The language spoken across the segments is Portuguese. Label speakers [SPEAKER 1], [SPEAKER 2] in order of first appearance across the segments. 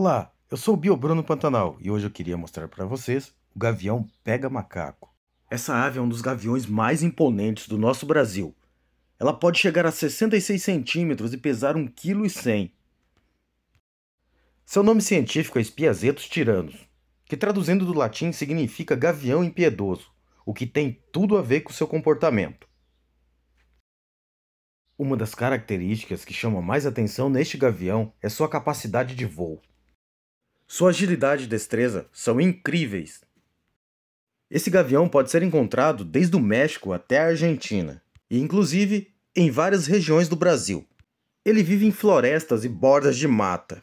[SPEAKER 1] Olá, eu sou o Bio Bruno Pantanal e hoje eu queria mostrar para vocês o gavião pega-macaco. Essa ave é um dos gaviões mais imponentes do nosso Brasil. Ela pode chegar a 66 centímetros e pesar 1,1 kg. Seu nome científico é Spiazetus tiranos, que traduzindo do latim significa gavião impiedoso, o que tem tudo a ver com seu comportamento. Uma das características que chama mais atenção neste gavião é sua capacidade de voo. Sua agilidade e destreza são incríveis. Esse gavião pode ser encontrado desde o México até a Argentina, e inclusive em várias regiões do Brasil. Ele vive em florestas e bordas de mata.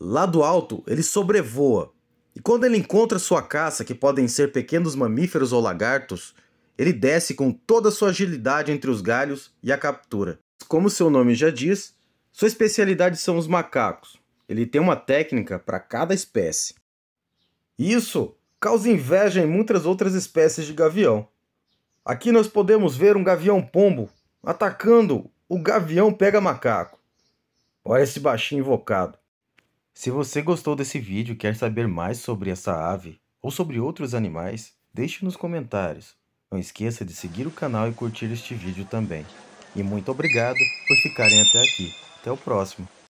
[SPEAKER 1] Lá do alto, ele sobrevoa, e quando ele encontra sua caça, que podem ser pequenos mamíferos ou lagartos, ele desce com toda a sua agilidade entre os galhos e a captura. Como seu nome já diz, sua especialidade são os macacos ele tem uma técnica para cada espécie. Isso causa inveja em muitas outras espécies de gavião. Aqui nós podemos ver um gavião pombo atacando o gavião pega macaco. Olha esse baixinho invocado. Se você gostou desse vídeo e quer saber mais sobre essa ave ou sobre outros animais, deixe nos comentários. Não esqueça de seguir o canal e curtir este vídeo também. E muito obrigado por ficarem até aqui. Até o próximo.